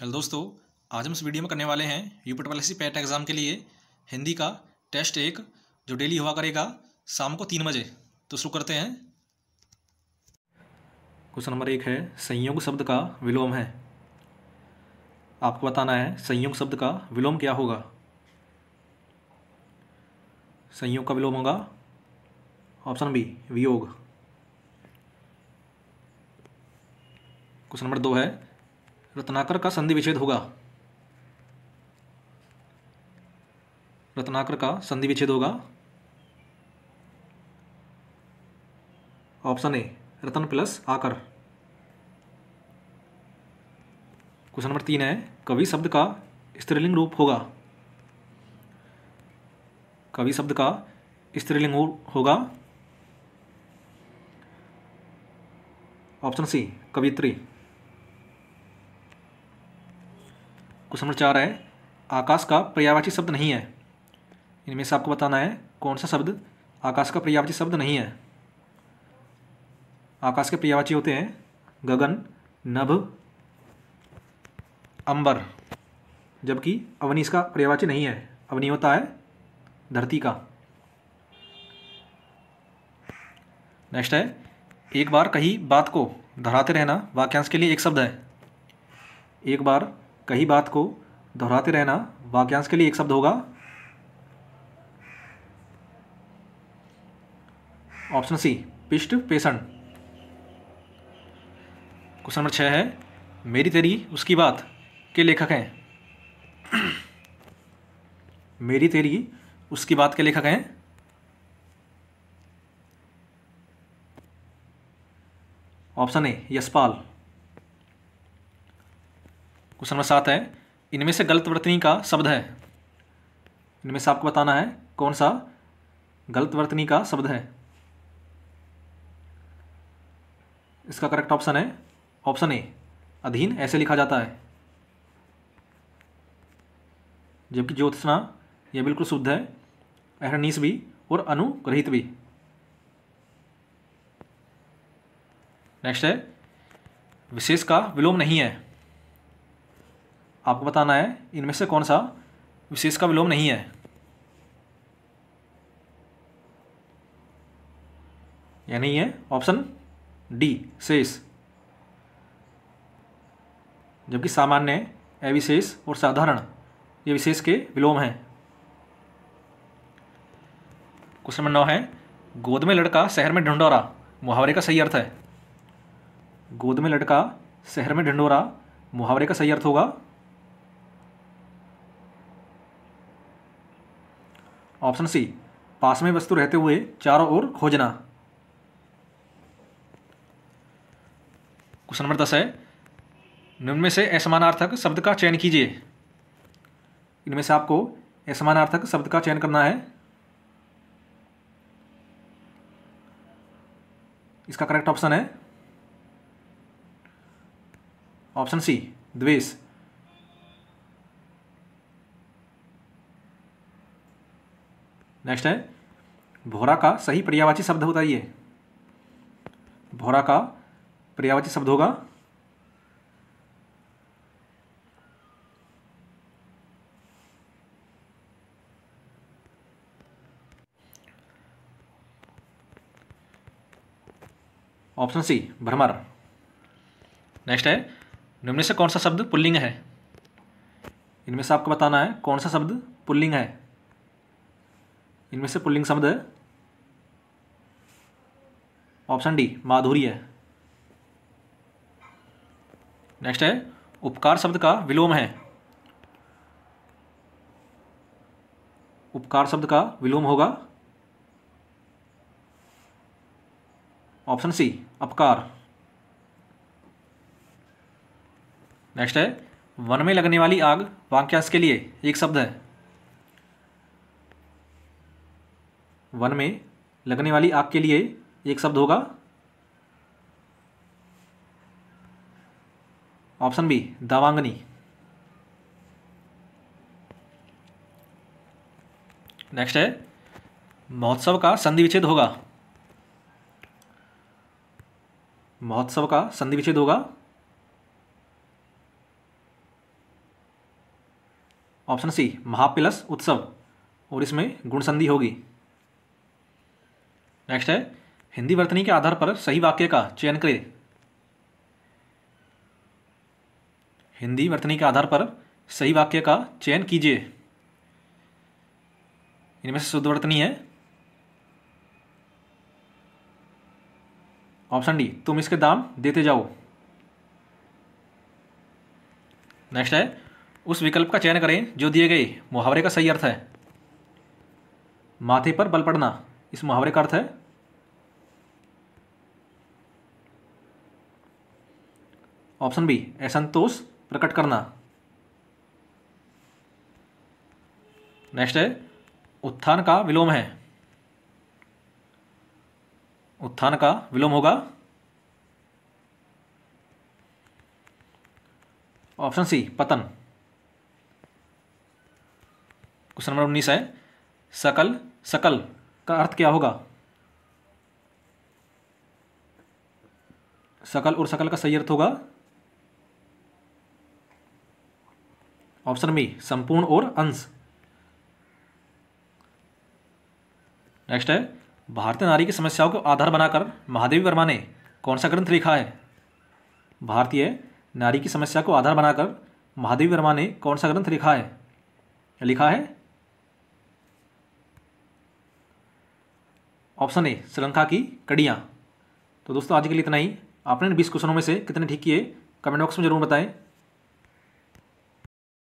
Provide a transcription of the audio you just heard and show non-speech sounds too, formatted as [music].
hello दोस्तों आज हम इस वीडियो में करने वाले हैं U P triple PET exam के लिए हिंदी का टेस्ट एक जो डेली हुआ करेगा शाम को तीन बजे तो शुरू करते हैं क्वेश्चन नंबर एक है संयोग शब्द का विलोम है आपको बताना है संयोग शब्द का विलोम क्या होगा संयोग का विलोम होगा ऑप्शन बी वियोग क्वेश्चन नंबर दो है रत्नाकर का संधि विच्छेद होगा रत्नाकर का संधि विच्छेद होगा ऑप्शन ए रतन प्लस आकर क्वेश्चन नंबर तीन है कवि शब्द का स्त्रीलिंग रूप होगा कवि शब्द का स्त्रीलिंग होगा ऑप्शन सी कवित्री क्वेश्चन नंबर चार है आकाश का पर्यावाची शब्द नहीं है इनमें से आपको बताना है कौन सा शब्द आकाश का पर्यावाची शब्द नहीं है आकाश के पर्यावाची होते हैं गगन नभ अंबर जबकि अवनी इसका पर्यावाची नहीं है अवनी होता है धरती का नेक्स्ट है एक बार कही बात को दोहराते रहना वाक्यांश के लिए एक शब्द है एक बार कही बात को दोहराते रहना वाक्यांश के लिए एक शब्द होगा ऑप्शन सी पिष्ट पेशण क्वेश्चन नंबर छः है मेरी तेरी उसकी बात के लेखक हैं [clears throat] मेरी तेरी उसकी बात के लेखक हैं option A Yashpal question number सात है इनमें से गलत वर्तनी का शब्द है इनमें से आपको बताना है कौन सा गलत वर्तनी का शब्द है इसका करेक्ट ऑप्शन है ऑप्शन ए अधीन ऐसे लिखा जाता है जबकि ज्योत्सना यह बिल्कुल शुद्ध है अहनीस भी और अनुग्रहित भी नेक्स्ट है विशेष का विलोम नहीं है आपको बताना है इनमें से कौन सा विशेष का विलोम नहीं है या नहीं है ऑप्शन डी शेष जबकि सामान्य अविशेष और साधारण ये विशेष के विलोम हैं क्वेश्चन नंबर नौ है गोद में लड़का शहर में ढंडोरा मुहावरे का सही अर्थ है गोद में लड़का शहर में ढंडोरा मुहावरे का सही अर्थ होगा ऑप्शन सी पास में वस्तु रहते हुए चारों ओर खोजना क्वेश्चन नंबर दस है निम्न में से असमानार्थक शब्द का चयन कीजिए इनमें से आपको असमानार्थक शब्द का चयन करना है इसका करेक्ट ऑप्शन है ऑप्शन सी द्वेष नेक्स्ट है भोरा का सही पर्यावाची शब्द बताइए भोरा का पर्यावाची शब्द होगा ऑप्शन सी भ्रमर नेक्स्ट है निम्न से कौन सा शब्द पुल्लिंग है इनमें से आपको बताना है कौन सा शब्द पुल्लिंग है इनमें से पुल्लिंग शब्द है ऑप्शन डी माधुरी है नेक्स्ट है उपकार शब्द का विलोम है उपकार शब्द का विलोम होगा ऑप्शन सी अपकार नेक्स्ट है वन में लगने वाली आग वाक्यांश के लिए एक शब्द है वन में लगने वाली आग के लिए एक शब्द होगा ऑप्शन बी दावांगनी नेक्स्ट है महोत्सव का संधि विच्छेद होगा महोत्सव का संधि विच्छेद होगा ऑप्शन सी महापिलस उत्सव और इसमें गुण संधि होगी नेक्स्ट है हिंदी वर्तनी के आधार पर सही वाक्य का चयन करें हिंदी वर्तनी के आधार पर सही वाक्य का चयन कीजिए इनमें से शुद्ध वर्तनी है ऑप्शन डी तुम इसके दाम देते जाओ नेक्स्ट है उस विकल्प का चयन करें जो दिए गए मुहावरे का सही अर्थ है माथे पर बल पड़ना इस मुहावरे का अर्थ है ऑप्शन बी असंतोष प्रकट करना नेक्स्ट है उत्थान का विलोम है उत्थान का विलोम होगा ऑप्शन सी पतन क्वेश्चन नंबर उन्नीस है सकल सकल का अर्थ क्या होगा सकल और सकल का सही अर्थ होगा ऑप्शन बी संपूर्ण और अंश नेक्स्ट है भारतीय नारी की समस्याओं को आधार बनाकर महादेवी वर्मा ने कौन सा ग्रंथ लिखा है भारतीय नारी की समस्या को आधार बनाकर महादेवी वर्मा ने कौन सा ग्रंथ लिखा है लिखा है ऑप्शन ए श्रीलंका की कड़ियाँ तो दोस्तों आज के लिए इतना ही आपने बीस क्वेश्चनों में से कितने ठीक किए कमेंट बॉक्स में जरूर बताएं